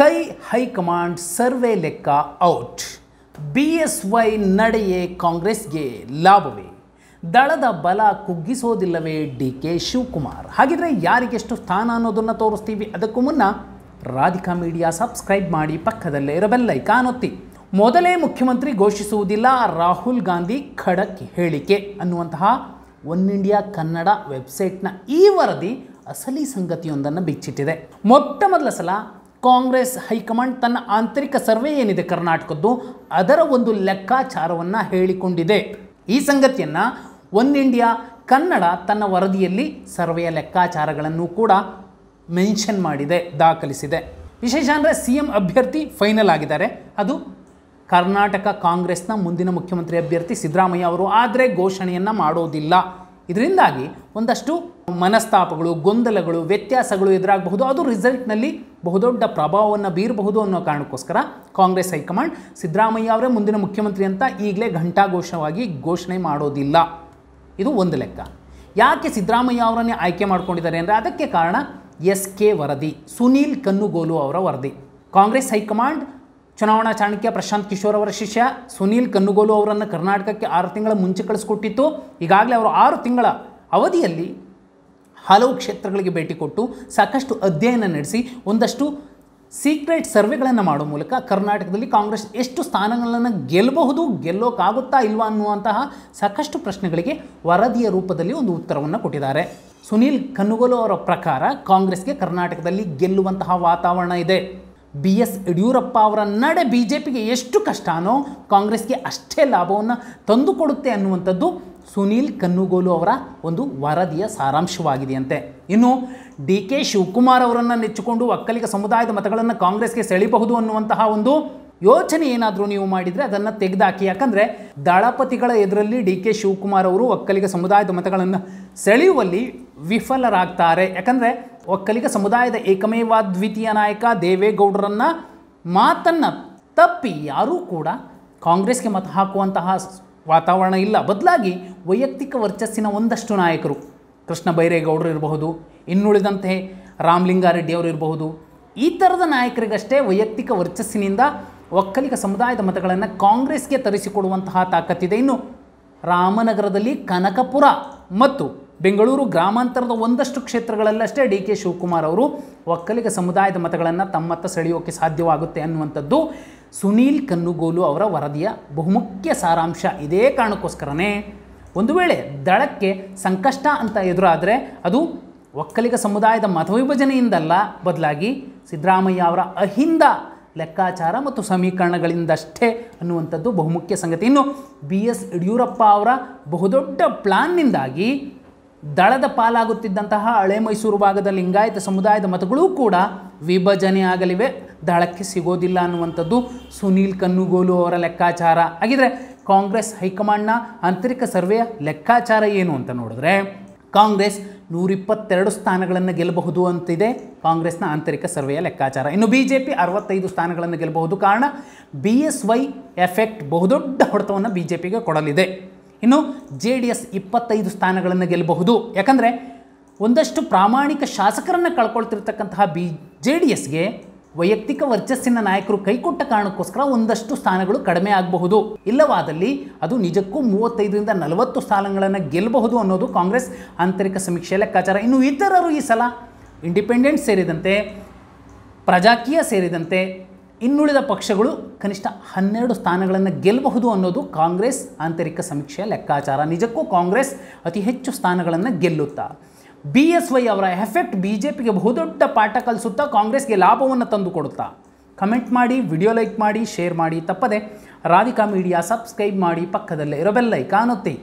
ಕೈ high command survey ಲೆಕ್ಕ out B S Y ನಡೆಯೇ ಕಾಂಗ್ರೆಸ್ಗೆ ಲಾಭವೇ ದಳದ ಬಲ ಕುಗ್ಗಿಸೋದಿಲ್ಲವೇ ಡಿ ಕೆ ಶಿವಕುಮಾರ್ ಹಾಗಿದ್ರೆ ಯಾರಿಗೆಷ್ಟು ಸ್ಥಾನ ಅನ್ನೋದನ್ನು ತೋರಿಸ್ತೀವಿ ಅದಕ್ಕೂ ಮುನ್ನ ರಾಧಿಕಾ ಮೀಡಿಯಾ ಸಬ್ಸ್ಕ್ರೈಬ್ ಮಾಡಿ ಪಕ್ಕದಲ್ಲೇ ಐಕಾನ್ ಒತ್ತಿ ಮೊದಲೇ ಮುಖ್ಯಮಂತ್ರಿ ಘೋಷಿಸುವುದಿಲ್ಲ ರಾಹುಲ್ ಗಾಂಧಿ ಖಡಕ್ ಹೇಳಿಕೆ ಅನ್ನುವಂತಹ ಒನ್ ಇಂಡಿಯಾ ಕನ್ನಡ ವೆಬ್ಸೈಟ್ನ ಈ ವರದಿ ಅಸಲಿ ಸಂಗತಿಯೊಂದನ್ನು ಬಿಚ್ಚಿಟ್ಟಿದೆ ಮೊಟ್ಟ ಮೊದಲ ಸಲ ಕಾಂಗ್ರೆಸ್ ಹೈಕಮಾಂಡ್ ತನ್ನ ಆಂತರಿಕ ಸರ್ವೆ ಏನಿದೆ ಕರ್ನಾಟಕದ್ದು ಅದರ ಒಂದು ಲೆಕ್ಕಾಚಾರವನ್ನು ಹೇಳಿಕೊಂಡಿದೆ ಈ ಸಂಗತಿಯನ್ನು ಒನ್ ಇಂಡಿಯಾ ಕನ್ನಡ ತನ್ನ ವರದಿಯಲ್ಲಿ ಸರ್ವೆಯ ಲೆಕ್ಕಾಚಾರಗಳನ್ನು ಕೂಡ ಮೆನ್ಷನ್ ಮಾಡಿದೆ ದಾಖಲಿಸಿದೆ ವಿಶೇಷ ಅಂದರೆ ಸಿ ಎಂ ಅಭ್ಯರ್ಥಿ ಫೈನಲ್ ಆಗಿದ್ದಾರೆ ಅದು ಕರ್ನಾಟಕ ಕಾಂಗ್ರೆಸ್ನ ಮುಂದಿನ ಮುಖ್ಯಮಂತ್ರಿ ಅಭ್ಯರ್ಥಿ ಸಿದ್ದರಾಮಯ್ಯ ಅವರು ಆದರೆ ಘೋಷಣೆಯನ್ನು ಮಾಡೋದಿಲ್ಲ ಇದರಿಂದಾಗಿ ಒಂದಷ್ಟು ಮನಸ್ತಾಪಗಳು ಗೊಂದಲಗಳು ವ್ಯತ್ಯಾಸಗಳು ಎದುರಾಗಬಹುದು ಅದು ರಿಸಲ್ಟ್ನಲ್ಲಿ ಬಹುದೊಡ್ಡ ಪ್ರಭಾವವನ್ನು ಬೀರಬಹುದು ಅನ್ನೋ ಕಾರಣಕ್ಕೋಸ್ಕರ ಕಾಂಗ್ರೆಸ್ ಹೈಕಮಾಂಡ್ ಸಿದ್ದರಾಮಯ್ಯ ಅವರೇ ಮುಂದಿನ ಮುಖ್ಯಮಂತ್ರಿ ಅಂತ ಈಗಲೇ ಘಂಟಾಘೋಷವಾಗಿ ಘೋಷಣೆ ಮಾಡೋದಿಲ್ಲ ಇದು ಒಂದು ಲೆಕ್ಕ ಯಾಕೆ ಸಿದ್ದರಾಮಯ್ಯ ಅವರನ್ನೇ ಆಯ್ಕೆ ಮಾಡಿಕೊಂಡಿದ್ದಾರೆ ಅಂದರೆ ಅದಕ್ಕೆ ಕಾರಣ ಎಸ್ ಕೆ ವರದಿ ಸುನೀಲ್ ಕನ್ನುಗೋಲು ಅವರ ವರದಿ ಕಾಂಗ್ರೆಸ್ ಹೈಕಮಾಂಡ್ ಚುನಾವಣಾ ಚಾಣಕ್ಯ ಪ್ರಶಾಂತ್ ಕಿಶೋರ್ ಅವರ ಶಿಷ್ಯ ಸುನೀಲ್ ಕನ್ನುಗೋಲು ಅವರನ್ನು ಕರ್ನಾಟಕಕ್ಕೆ ಆರು ತಿಂಗಳ ಮುಂಚೆ ಕಳಿಸ್ಕೊಟ್ಟಿತ್ತು ಈಗಾಗಲೇ ಅವರು ಆರು ತಿಂಗಳ ಅವಧಿಯಲ್ಲಿ ಹಲವು ಕ್ಷೇತ್ರಗಳಿಗೆ ಭೇಟಿ ಕೊಟ್ಟು ಸಾಕಷ್ಟು ಅಧ್ಯಯನ ನಡೆಸಿ ಒಂದಷ್ಟು ಸೀಕ್ರೆಟ್ ಸರ್ವೆಗಳನ್ನು ಮಾಡೋ ಮೂಲಕ ಕರ್ನಾಟಕದಲ್ಲಿ ಕಾಂಗ್ರೆಸ್ ಎಷ್ಟು ಸ್ಥಾನಗಳನ್ನು ಗೆಲ್ಲಬಹುದು ಗೆಲ್ಲೋಕ್ಕಾಗುತ್ತಾ ಇಲ್ವಾ ಅನ್ನುವಂತಹ ಸಾಕಷ್ಟು ಪ್ರಶ್ನೆಗಳಿಗೆ ವರದಿಯ ರೂಪದಲ್ಲಿ ಒಂದು ಉತ್ತರವನ್ನು ಕೊಟ್ಟಿದ್ದಾರೆ ಸುನೀಲ್ ಕನ್ನುಗೋಲು ಅವರ ಪ್ರಕಾರ ಕಾಂಗ್ರೆಸ್ಗೆ ಕರ್ನಾಟಕದಲ್ಲಿ ಗೆಲ್ಲುವಂತಹ ವಾತಾವರಣ ಇದೆ ಬಿ ಎಸ್ ಯಡಿಯೂರಪ್ಪ ಅವರ ನಡೆ ಬಿ ಜೆ ಪಿಗೆ ಎಷ್ಟು ಕಷ್ಟನೋ ಕಾಂಗ್ರೆಸ್ಗೆ ಅಷ್ಟೇ ಲಾಭವನ್ನು ತಂದುಕೊಡುತ್ತೆ ಅನ್ನುವಂಥದ್ದು ಸುನೀಲ್ ಕನ್ನುಗೋಲು ಅವರ ಒಂದು ವರದಿಯ ಸಾರಾಂಶವಾಗಿದೆಯಂತೆ ಇನ್ನು ಡಿ ಕೆ ಶಿವಕುಮಾರ್ ಅವರನ್ನು ನೆಚ್ಚಿಕೊಂಡು ಒಕ್ಕಲಿಗ ಸಮುದಾಯದ ಮತಗಳನ್ನು ಕಾಂಗ್ರೆಸ್ಗೆ ಸೆಳಿಬಹುದು ಅನ್ನುವಂತಹ ಒಂದು ಯೋಚನೆ ಏನಾದರೂ ನೀವು ಮಾಡಿದರೆ ಅದನ್ನು ತೆಗೆದಾಕಿ ಯಾಕಂದರೆ ದಳಪತಿಗಳ ಎದುರಲ್ಲಿ ಡಿ ಕೆ ಶಿವಕುಮಾರ್ ಅವರು ಒಕ್ಕಲಿಗ ಸಮುದಾಯದ ಮತಗಳನ್ನು ಸೆಳೆಯುವಲ್ಲಿ ವಿಫಲರಾಗ್ತಾರೆ ಯಾಕಂದರೆ ಒಕ್ಕಲಿಗ ಸಮುದಾಯದ ದ್ವಿತೀಯ ನಾಯಕ ದೇವೇಗೌಡರನ್ನು ಮಾತನ್ನು ತಪ್ಪಿ ಯಾರೂ ಕೂಡ ಕಾಂಗ್ರೆಸ್ಗೆ ಮತ ಹಾಕುವಂತಹ ವಾತಾವರಣ ಇಲ್ಲ ಬದಲಾಗಿ ವೈಯಕ್ತಿಕ ವರ್ಚಸ್ಸಿನ ಒಂದಷ್ಟು ನಾಯಕರು ಕೃಷ್ಣ ಬೈರೇಗೌಡರು ಇರಬಹುದು ಇನ್ನುಳಿದಂತೆ ರಾಮಲಿಂಗಾರೆಡ್ಡಿಯವರು ಇರಬಹುದು ಈ ಥರದ ನಾಯಕರಿಗಷ್ಟೇ ವೈಯಕ್ತಿಕ ವರ್ಚಸ್ಸಿನಿಂದ ಒಕ್ಕಲಿಗ ಸಮುದಾಯದ ಮತಗಳನ್ನು ಕಾಂಗ್ರೆಸ್ಗೆ ತರಿಸಿಕೊಡುವಂತಹ ತಾಕತ್ತಿದೆ ಇನ್ನು ರಾಮನಗರದಲ್ಲಿ ಕನಕಪುರ ಮತ್ತು ಬೆಂಗಳೂರು ಗ್ರಾಮಾಂತರದ ಒಂದಷ್ಟು ಕ್ಷೇತ್ರಗಳಲ್ಲಷ್ಟೇ ಡಿ ಕೆ ಶಿವಕುಮಾರ್ ಅವರು ಒಕ್ಕಲಿಗ ಸಮುದಾಯದ ಮತಗಳನ್ನು ತಮ್ಮತ್ತ ಸೆಳೆಯೋಕೆ ಸಾಧ್ಯವಾಗುತ್ತೆ ಅನ್ನುವಂಥದ್ದು ಸುನೀಲ್ ಕನ್ನುಗೋಲು ಅವರ ವರದಿಯ ಬಹುಮುಖ್ಯ ಸಾರಾಂಶ ಇದೇ ಕಾರಣಕ್ಕೋಸ್ಕರನೇ ಒಂದು ವೇಳೆ ದಳಕ್ಕೆ ಸಂಕಷ್ಟ ಅಂತ ಎದುರಾದರೆ ಅದು ಒಕ್ಕಲಿಗ ಸಮುದಾಯದ ಮತವಿಭಜನೆಯಿಂದಲ್ಲ ಬದಲಾಗಿ ಸಿದ್ದರಾಮಯ್ಯ ಅವರ ಅಹಿಂದ ಲೆಕ್ಕಾಚಾರ ಮತ್ತು ಸಮೀಕರಣಗಳಿಂದಷ್ಟೇ ಅನ್ನುವಂಥದ್ದು ಬಹುಮುಖ್ಯ ಸಂಗತಿ ಇನ್ನು ಬಿ ಎಸ್ ಯಡಿಯೂರಪ್ಪ ಅವರ ಬಹುದೊಡ್ಡ ಪ್ಲಾನ್ನಿಂದಾಗಿ ದಳದ ಪಾಲಾಗುತ್ತಿದ್ದಂತಹ ಹಳೆ ಮೈಸೂರು ಭಾಗದ ಲಿಂಗಾಯತ ಸಮುದಾಯದ ಮತಗಳೂ ಕೂಡ ವಿಭಜನೆ ಆಗಲಿವೆ ದಳಕ್ಕೆ ಸಿಗೋದಿಲ್ಲ ಅನ್ನುವಂಥದ್ದು ಸುನೀಲ್ ಕನ್ನುಗೋಲು ಅವರ ಲೆಕ್ಕಾಚಾರ ಆಗಿದ್ರೆ ಕಾಂಗ್ರೆಸ್ ಹೈಕಮಾಂಡ್ನ ಆಂತರಿಕ ಸರ್ವೆಯ ಲೆಕ್ಕಾಚಾರ ಏನು ಅಂತ ನೋಡಿದ್ರೆ ಕಾಂಗ್ರೆಸ್ ನೂರಿಪ್ಪತ್ತೆರಡು ಸ್ಥಾನಗಳನ್ನು ಗೆಲ್ಲಬಹುದು ಅಂತಿದೆ ಕಾಂಗ್ರೆಸ್ನ ಆಂತರಿಕ ಸರ್ವೆಯ ಲೆಕ್ಕಾಚಾರ ಇನ್ನು ಬಿ ಜೆ ಪಿ ಅರವತ್ತೈದು ಸ್ಥಾನಗಳನ್ನು ಗೆಲ್ಲಬಹುದು ಕಾರಣ ಬಿ ಎಸ್ ವೈ ಎಫೆಕ್ಟ್ ಬಹುದೊಡ್ಡ ಹೊಡೆತವನ್ನು ಬಿ ಜೆ ಪಿಗೆ ಕೊಡಲಿದೆ ಇನ್ನು ಜೆ ಡಿ ಎಸ್ ಇಪ್ಪತ್ತೈದು ಸ್ಥಾನಗಳನ್ನು ಗೆಲ್ಲಬಹುದು ಯಾಕಂದರೆ ಒಂದಷ್ಟು ಪ್ರಾಮಾಣಿಕ ಶಾಸಕರನ್ನು ಕಳ್ಕೊಳ್ತಿರ್ತಕ್ಕಂತಹ ಬಿ ಜೆ ಡಿ ಎಸ್ಗೆ ವೈಯಕ್ತಿಕ ವರ್ಚಸ್ಸಿನ ನಾಯಕರು ಕೈಕೊಟ್ಟ ಕಾರಣಕ್ಕೋಸ್ಕರ ಒಂದಷ್ಟು ಸ್ಥಾನಗಳು ಕಡಿಮೆ ಆಗಬಹುದು ಇಲ್ಲವಾದಲ್ಲಿ ಅದು ನಿಜಕ್ಕೂ ಮೂವತ್ತೈದರಿಂದ ನಲವತ್ತು ಸ್ಥಾನಗಳನ್ನು ಗೆಲ್ಲಬಹುದು ಅನ್ನೋದು ಕಾಂಗ್ರೆಸ್ ಆಂತರಿಕ ಸಮೀಕ್ಷೆ ಲೆಕ್ಕಾಚಾರ ಇನ್ನು ಇತರರು ಈ ಸಲ ಇಂಡಿಪೆಂಡೆಂಟ್ ಸೇರಿದಂತೆ ಪ್ರಜಾಕೀಯ ಸೇರಿದಂತೆ ಇನ್ನುಳಿದ ಪಕ್ಷಗಳು ಕನಿಷ್ಠ ಹನ್ನೆರಡು ಸ್ಥಾನಗಳನ್ನು ಗೆಲ್ಲಬಹುದು ಅನ್ನೋದು ಕಾಂಗ್ರೆಸ್ ಆಂತರಿಕ ಸಮೀಕ್ಷೆಯ ಲೆಕ್ಕಾಚಾರ ನಿಜಕ್ಕೂ ಕಾಂಗ್ರೆಸ್ ಅತಿ ಹೆಚ್ಚು ಸ್ಥಾನಗಳನ್ನು ಗೆಲ್ಲುತ್ತಾ ಬಿ ಎಸ್ ವೈ ಅವರ ಎಫೆಕ್ಟ್ ಬಿ ಜೆ ಪಿಗೆ ಬಹುದೊಡ್ಡ ಪಾಠ ಕಲಿಸುತ್ತಾ ಕಾಂಗ್ರೆಸ್ಗೆ ಲಾಭವನ್ನು ತಂದುಕೊಡುತ್ತಾ ಕಮೆಂಟ್ ಮಾಡಿ ವಿಡಿಯೋ ಲೈಕ್ ಮಾಡಿ ಶೇರ್ ಮಾಡಿ ತಪ್ಪದೆ ರಾಧಿಕಾ ಮೀಡಿಯಾ ಸಬ್ಸ್ಕ್ರೈಬ್ ಮಾಡಿ ಪಕ್ಕದಲ್ಲೇ ಇರೋ ಬೆಲ್ಲೈ ಕಾಣುತ್ತೆ